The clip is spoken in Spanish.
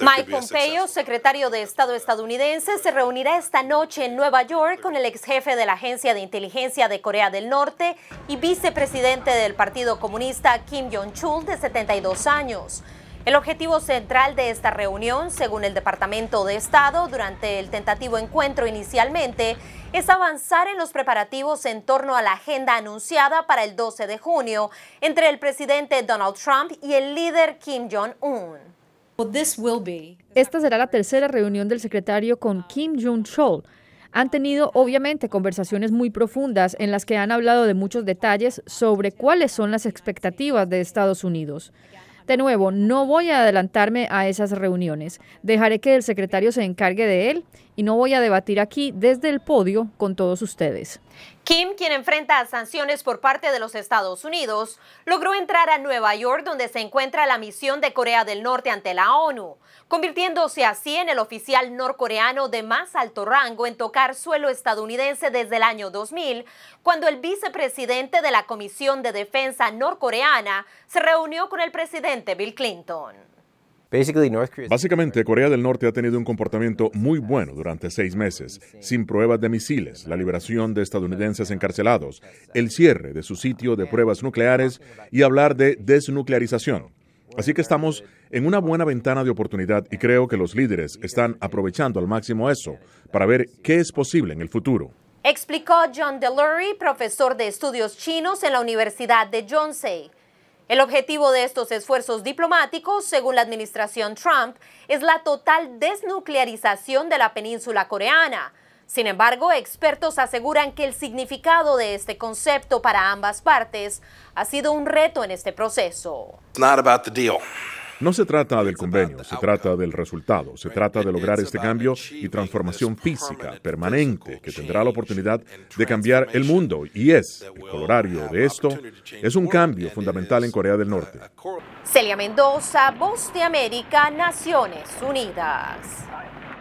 Mike Pompeo, secretario de Estado estadounidense, se reunirá esta noche en Nueva York con el ex jefe de la Agencia de Inteligencia de Corea del Norte y vicepresidente del Partido Comunista Kim Jong-chul de 72 años. El objetivo central de esta reunión, según el Departamento de Estado, durante el tentativo encuentro inicialmente, es avanzar en los preparativos en torno a la agenda anunciada para el 12 de junio entre el presidente Donald Trump y el líder Kim Jong-un. Esta será la tercera reunión del secretario con Kim jong un Han tenido obviamente conversaciones muy profundas en las que han hablado de muchos detalles sobre cuáles son las expectativas de Estados Unidos. De nuevo, no voy a adelantarme a esas reuniones. Dejaré que el secretario se encargue de él y no voy a debatir aquí desde el podio con todos ustedes. Kim, quien enfrenta sanciones por parte de los Estados Unidos, logró entrar a Nueva York donde se encuentra la misión de Corea del Norte ante la ONU, convirtiéndose así en el oficial norcoreano de más alto rango en tocar suelo estadounidense desde el año 2000, cuando el vicepresidente de la Comisión de Defensa norcoreana se reunió con el presidente Bill Clinton. Básicamente, Corea del Norte ha tenido un comportamiento muy bueno durante seis meses, sin pruebas de misiles, la liberación de estadounidenses encarcelados, el cierre de su sitio de pruebas nucleares y hablar de desnuclearización. Así que estamos en una buena ventana de oportunidad y creo que los líderes están aprovechando al máximo eso para ver qué es posible en el futuro. Explicó John Delury, profesor de estudios chinos en la Universidad de Yonsei. El objetivo de estos esfuerzos diplomáticos, según la administración Trump, es la total desnuclearización de la península coreana. Sin embargo, expertos aseguran que el significado de este concepto para ambas partes ha sido un reto en este proceso. It's not no se trata del convenio, se trata del resultado, se trata de lograr este cambio y transformación física permanente que tendrá la oportunidad de cambiar el mundo y es, el colorario de esto, es un cambio fundamental en Corea del uh, Norte. Celia Mendoza, Voz de América, Naciones Unidas.